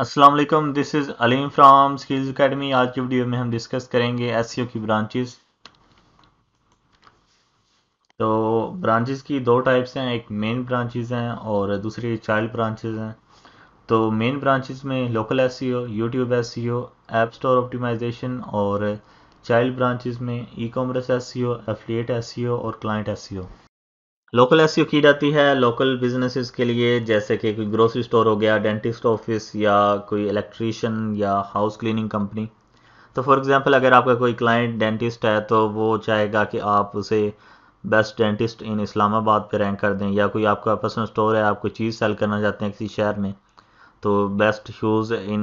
Aslam this is Aleem from skills academy आज की video में हम डिस्कस करेंगे ओ e की ब्रांचेस तो ब्रांचेस की दो टाइप्स हैं एक मेन ब्रांचेस हैं और दूसरी चाइल्ड ब्रांचेस हैं तो मेन ब्रांचेस में local S C O YouTube S C O app store optimization और चाइल्ड ब्रांचेस में e commerce S C O S C O और client S C O local S e की जाती है local businesses के लिए जैसे कि कोई ग्रोसरी स्टोर हो गया डेंटिस्ट ऑफिस या कोई इलेक्ट्रीशियन या हाउस क्लीनिंग कंपनी तो फॉर एग्जांपल अगर आपका कोई क्लाइंट डेंटिस्ट है तो वो चाहेगा कि आप उसे बेस्ट डेंटिस्ट इन इस्लामाबाद पे रैंक कर दें या कोई आपका पर्सनल स्टोर है आप कोई चीज़ सेल करना चाहते हैं किसी शहर में तो बेस्ट शूज़ इन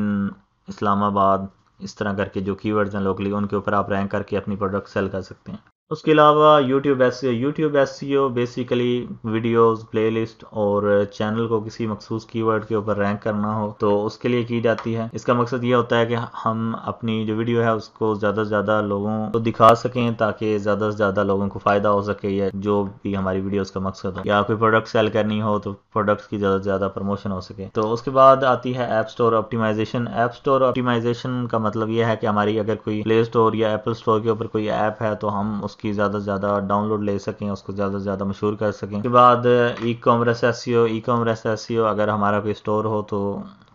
इस्लामाबाद इस तरह करके जो कीवर्ड्स हैं लोकली उनके ऊपर आप रैंक करके अपनी प्रोडक्ट सेल कर सकते हैं उसके अलावा YouTube S YouTube S basically videos playlist और चैनल को किसी मखसूस कीवर्ड के ऊपर रैंक करना हो तो उसके लिए की जाती है इसका मकसद ये होता है कि हम अपनी जो वीडियो है उसको ज़्यादा से ज़्यादा लोगों को दिखा सकें ताकि ज़्यादा से ज़्यादा लोगों को फ़ायदा हो सके या जो भी हमारी वीडियोज़ का मकसद हो या कोई प्रोडक्ट सेल करनी हो तो प्रोडक्ट्स की ज़्यादा से ज़्यादा प्रमोशन हो सके तो उसके बाद आती है app store optimisation app store optimisation का मतलब यह है कि हमारी अगर कोई प्ले स्टोर या एप्पल स्टोर के ऊपर कोई ऐप है तो हम उस उसकी ज़्यादा से ज़्यादा डाउनलोड ले सकें उसको ज़्यादा से ज़्यादा मशहूर कर सकें उसके बाद e commerce S e commerce S अगर हमारा कोई स्टोर हो तो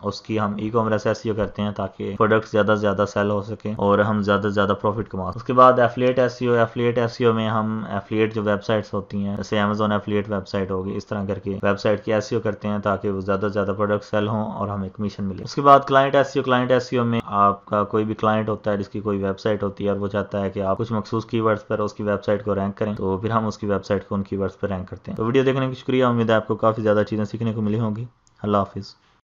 उसकी हम ई कॉमर्स एस करते हैं ताकि प्रोडक्ट ज़्यादा से ज़्यादा सेल हो सके और हम ज़्यादा से ज़्यादा प्रॉफिट कमा उसके बाद affiliate S C affiliate S में हम एफिलेट जो वेबसाइट्स होती हैं जैसे अमेजोन एफिलेट वेबसाइट होगी इस तरह करके वेबसाइट की एस e करते हैं ताकि वो ज़्यादा से ज़्यादा प्रोडक्ट सेल हों और हमें कमीशन मिले उसके बाद क्लाइंट एस क्लाइंट एस में आपका कोई भी क्लाइंट होता है जिसकी कोई वेबसाइट होती है और वो चाहता है कि आप कुछ मखसूस की पर उसकी वेबसाइट को रैंक करें तो फिर हम उसकी वेबसाइट को उनकी वर्ड्स पर रैंक करते हैं तो वीडियो देखने का शुक्रिया उम्मीद है आपको काफ़ी ज़्यादा चीज़ें सीखने को मिली होंगी अल्लाह हाफिज़